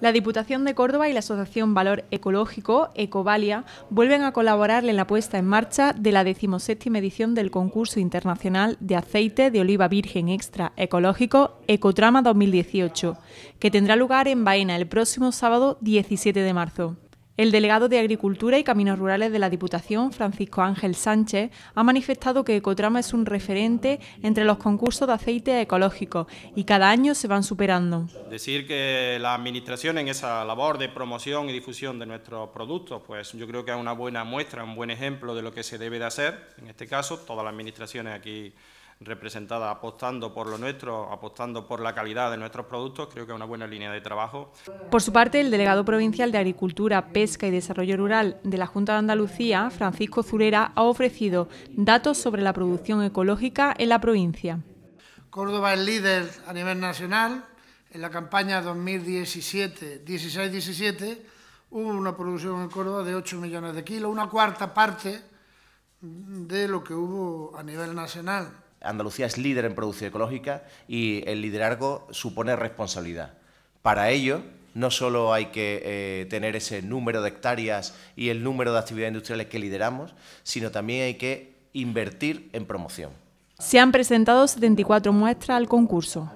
La Diputación de Córdoba y la Asociación Valor Ecológico, Ecovalia, vuelven a colaborar en la puesta en marcha de la decimoséptima edición del concurso internacional de aceite de oliva virgen extra ecológico Ecotrama 2018, que tendrá lugar en Baena el próximo sábado 17 de marzo. El delegado de Agricultura y Caminos Rurales de la Diputación, Francisco Ángel Sánchez, ha manifestado que Ecotrama es un referente entre los concursos de aceite ecológico y cada año se van superando. Decir que la Administración en esa labor de promoción y difusión de nuestros productos, pues yo creo que es una buena muestra, un buen ejemplo de lo que se debe de hacer. En este caso, todas las Administraciones aquí representada apostando por lo nuestro, apostando por la calidad de nuestros productos, creo que es una buena línea de trabajo. Por su parte, el delegado provincial de Agricultura, Pesca y Desarrollo Rural de la Junta de Andalucía, Francisco Zurera, ha ofrecido datos sobre la producción ecológica en la provincia. Córdoba es líder a nivel nacional. En la campaña 2017-16-17 hubo una producción en Córdoba de 8 millones de kilos, una cuarta parte de lo que hubo a nivel nacional. Andalucía es líder en producción ecológica y el liderazgo supone responsabilidad. Para ello, no solo hay que eh, tener ese número de hectáreas y el número de actividades industriales que lideramos, sino también hay que invertir en promoción. Se han presentado 74 muestras al concurso.